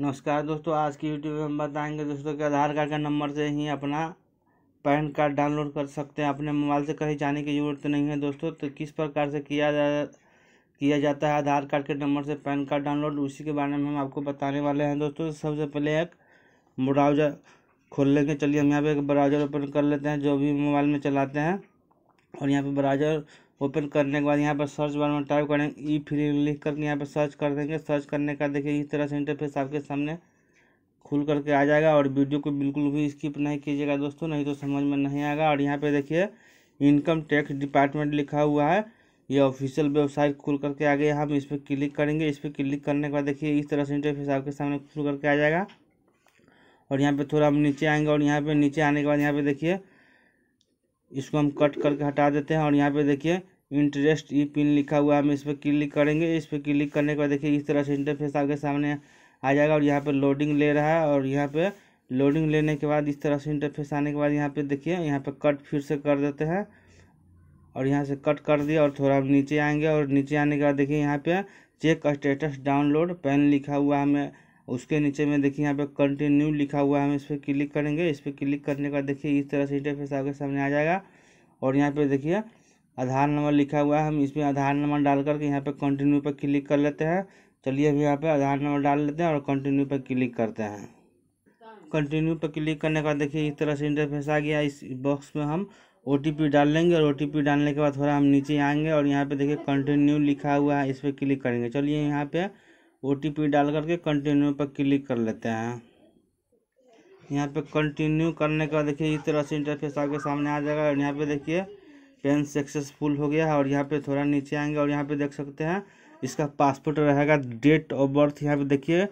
नमस्कार दोस्तों आज की वीडियो में हम बताएंगे दोस्तों कि आधार कार्ड का नंबर से ही अपना पैन कार्ड डाउनलोड कर सकते हैं अपने मोबाइल से कहीं जाने की ज़रूरत नहीं है दोस्तों तो किस प्रकार से किया जा किया जाता है आधार कार्ड के नंबर से पैन कार्ड डाउनलोड उसी के बारे में हम आपको बताने वाले हैं दोस्तों सबसे पहले एक ब्राउज़र खोल लेंगे चलिए हम यहाँ पे एक ब्राउज़र ओपन कर लेते हैं जो भी मोबाइल में चलाते हैं और यहाँ पर ब्राउज़र ओपन करने के बाद यहाँ पर सर्च बार में टाइप करेंगे ई फ्री लिख करके यहाँ पर सर्च कर देंगे सर्च करने का देखिए इस तरह से इंटरफेस आपके सामने खुल करके आ जाएगा और वीडियो को बिल्कुल भी स्किप नहीं कीजिएगा दोस्तों नहीं तो समझ में नहीं आएगा और यहाँ पे देखिए इनकम टैक्स डिपार्टमेंट लिखा हुआ है ये ऑफिशियल वेबसाइट खुल करके आ गया हम इस पर क्लिक करेंगे इस पर क्लिक करने के बाद देखिए इस तरह से इंटरफेस आपके सामने खुल करके आ जाएगा और यहाँ पे थोड़ा हम नीचे आएंगे और यहाँ पे नीचे आने के बाद यहाँ पे देखिए इसको हम कट करके हटा देते हैं और यहाँ पे देखिए इंटरेस्ट ई पिन लिखा हुआ है हम इस पर क्लिक करेंगे इस पर क्लिक करने के बाद देखिए इस तरह से इंटरफेस आपके सामने आ जाएगा और यहाँ पर लोडिंग ले रहा है और यहाँ पर लोडिंग लेने के बाद इस तरह से इंटरफेस आने के बाद यहाँ पर देखिए यहाँ पर कट फिर से कर देते हैं और यहाँ से कट कर दिया और थोड़ा हम नीचे आएंगे और नीचे आने के बाद देखिए यहाँ पे चेक स्टेटस डाउनलोड पेन लिखा हुआ हमें उसके नीचे में देखिए यहाँ पे कंटिन्यू लिखा हुआ है हम इस पर क्लिक करेंगे इस पर क्लिक करने का देखिए इस तरह से इंटरफेस आगे सामने आ जाएगा और यहाँ पे देखिए आधार नंबर लिखा हुआ है हम इसमें आधार नंबर डाल करके यहाँ पे कंटिन्यू पर क्लिक कर लेते हैं चलिए अभी यहाँ पे आधार नंबर डाल लेते हैं और कंटिन्यू पर क्लिक करते हैं कंटिन्यू पर क्लिक करने का देखिए इस तरह से इंटरफेस आ गया इस बॉक्स में हम ओ डाल लेंगे और ओ डालने के बाद थोड़ा हम नीचे आएंगे और यहाँ पे देखिए कंटिन्यू लिखा हुआ है इस पर क्लिक करेंगे चलिए यहाँ पे ओ टी पी डाल करके कंटिन्यू पर क्लिक कर लेते हैं यहाँ पे कंटिन्यू करने का देखिए इस तरह से इंटरफेस आपके सामने आ जाएगा और यहाँ पे देखिए पेन सक्सेसफुल हो गया है और यहाँ पे थोड़ा नीचे आएंगे और यहाँ पे देख सकते हैं इसका पासपोर्ट रहेगा डेट ऑफ बर्थ यहाँ पे देखिए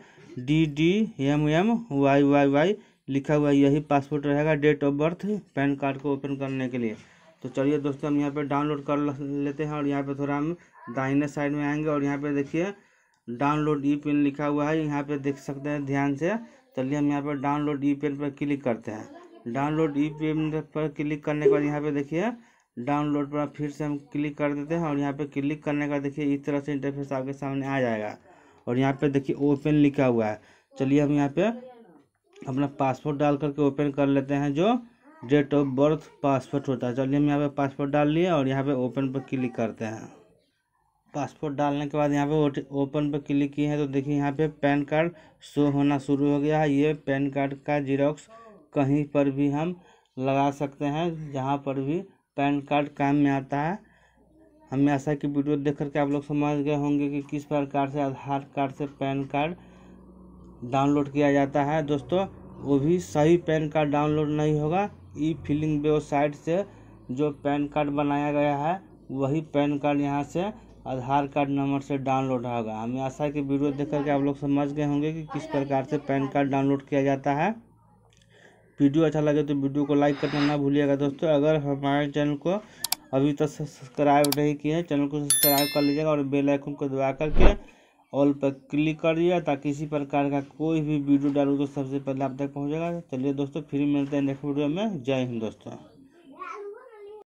D D M M Y Y Y लिखा हुआ यही पासपोर्ट रहेगा date of birth PAN card को ओपन करने के लिए तो चलिए दोस्तों हम यहाँ पर डाउनलोड कर लेते हैं और यहाँ पर थोड़ा हम दाहिने साइड में आएंगे और यहाँ पर देखिए डाउनलोड ई पेन लिखा हुआ है यहाँ पे देख सकते हैं ध्यान से चलिए हम यहाँ पर डाउनलोड ई पेन पर क्लिक करते हैं डाउनलोड ई पेन पर क्लिक करने के बाद यहाँ पे देखिए डाउनलोड पर फिर से हम क्लिक कर देते हैं और यहाँ पे क्लिक करने का देखिए इस तरह से इंटरफेस आपके सामने आ जाएगा और यहाँ पे देखिए ओपन लिखा हुआ है चलिए हम यहाँ पे अपना पासपोर्ट डाल करके ओपन कर लेते हैं जो डेट ऑफ बर्थ पासपोर्ट होता है चलिए हम यहाँ पे पासपोर्ट डाल लिए और यहाँ पे ओपन पर क्लिक करते हैं पासपोर्ट डालने के बाद यहाँ पे ओपन पर क्लिक किए हैं तो देखिए यहाँ पे पैन कार्ड शो होना शुरू हो गया है ये पैन कार्ड का जीरोक्स कहीं पर भी हम लगा सकते हैं जहाँ पर भी पैन कार्ड काम में आता है हमें आशा की वीडियो देख करके आप लोग समझ गए होंगे कि किस प्रकार से आधार कार्ड से पैन कार्ड डाउनलोड किया जाता है दोस्तों वो भी सही पैन कार्ड डाउनलोड नहीं होगा ई फिलिंग वेबसाइट से जो पैन कार्ड बनाया गया है वही पैन कार्ड यहाँ से आधार कार्ड नंबर से डाउनलोड होगा हमें आशा है कि वीडियो देख करके आप लोग समझ गए होंगे कि किस प्रकार से पैन कार्ड डाउनलोड किया जाता है वीडियो अच्छा लगे तो वीडियो को लाइक करना ना भूलिएगा दोस्तों अगर हमारे चैनल को अभी तक सब्सक्राइब नहीं किए हैं चैनल को सब्सक्राइब कर लीजिएगा और बेल आइकन को दबा करके ऑल पर क्लिक कर दिया ताकि किसी प्रकार का कोई भी वीडियो डालू तो सबसे पहले आप तक पहुँचेगा चलिए दोस्तों फिर मिलते हैं नेक्स्ट वीडियो में जय हिंद दोस्तों